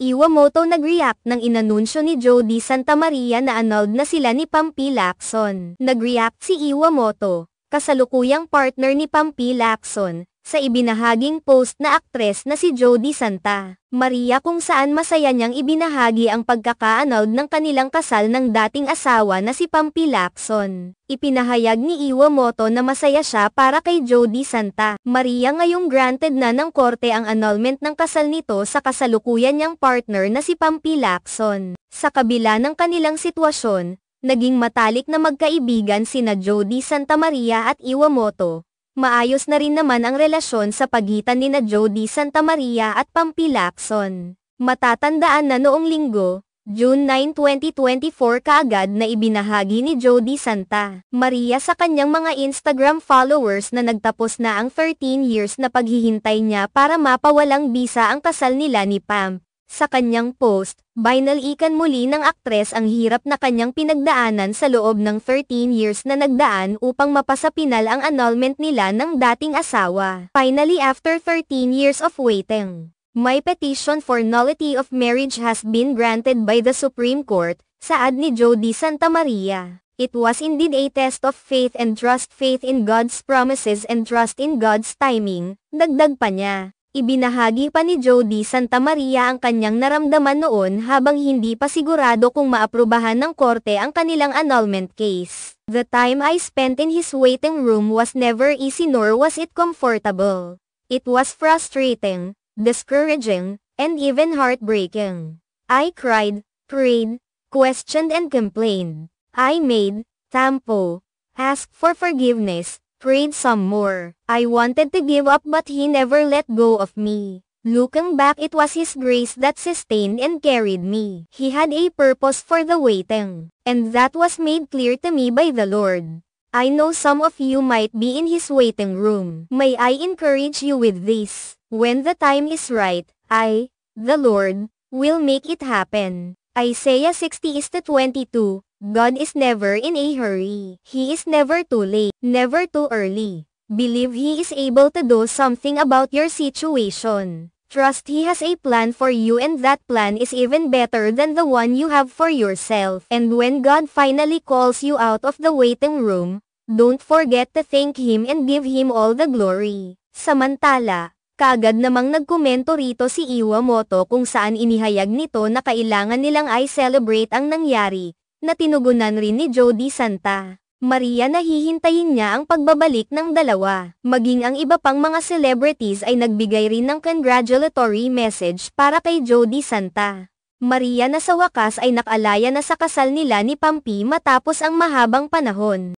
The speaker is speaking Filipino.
Iwamoto nag-react nang inanunsyo ni Jody Santa Maria na annulled na sila ni Pampi Lacson. Nag-react si Iwamoto, kasalukuyang partner ni Pampi Lacson, sa ibinahaging post na aktres na si Jody Santa Maria kung saan masaya niyang ibinahagi ang pagkakaanod ng kanilang kasal ng dating asawa na si Pampi Lacson. Ipinahayag ni Iwamoto na masaya siya para kay Jody Santa Maria ngayong granted na ng korte ang annulment ng kasal nito sa kasalukuyan niyang partner na si Pampi Lacson. Sa kabila ng kanilang sitwasyon, naging matalik na magkaibigan sina Jody Santa Maria at Iwamoto Maayos na rin naman ang relasyon sa pagitan ni na Jody Santa Maria at Pampi Lacson. Matatandaan na noong linggo, June 9, 2024 kaagad na ibinahagi ni Jody Santa Maria sa kanyang mga Instagram followers na nagtapos na ang 13 years na paghihintay niya para mapawalang bisa ang kasal nila ni Pam. Sa kanyang post, binalikan muli ng aktres ang hirap na kanyang pinagdaanan sa loob ng 13 years na nagdaan upang mapasapinal ang annulment nila ng dating asawa. Finally after 13 years of waiting, my petition for nullity of marriage has been granted by the Supreme Court, saad ni Jody Santa Maria. It was indeed a test of faith and trust faith in God's promises and trust in God's timing, dagdag pa niya. Ibinahagi pa ni Jody Santa Maria ang kanyang naramdaman noon habang hindi pa sigurado kung maaprubahan ng korte ang kanilang annulment case. The time I spent in his waiting room was never easy nor was it comfortable. It was frustrating, discouraging, and even heartbreaking. I cried, prayed, questioned and complained. I made, tampo, asked for forgiveness, prayed some more. I wanted to give up but he never let go of me. Looking back it was His grace that sustained and carried me. He had a purpose for the waiting, and that was made clear to me by the Lord. I know some of you might be in His waiting room. May I encourage you with this. When the time is right, I, the Lord, will make it happen. Isaiah 60 is to 22, God is never in a hurry. He is never too late, never too early. Believe He is able to do something about your situation. Trust He has a plan for you and that plan is even better than the one you have for yourself. And when God finally calls you out of the waiting room, don't forget to thank Him and give Him all the glory. Samantala, kagad namang nagkomento rito si Iwamoto kung saan inihayag nito na kailangan nilang i celebrate ang nangyari, na tinugunan rin ni Jody Santa. Maria nahihintayin niya ang pagbabalik ng dalawa. Maging ang iba pang mga celebrities ay nagbigay rin ng congratulatory message para kay Jody Santa. Maria na sa wakas ay nakalaya na sa kasal nila ni Pampi matapos ang mahabang panahon.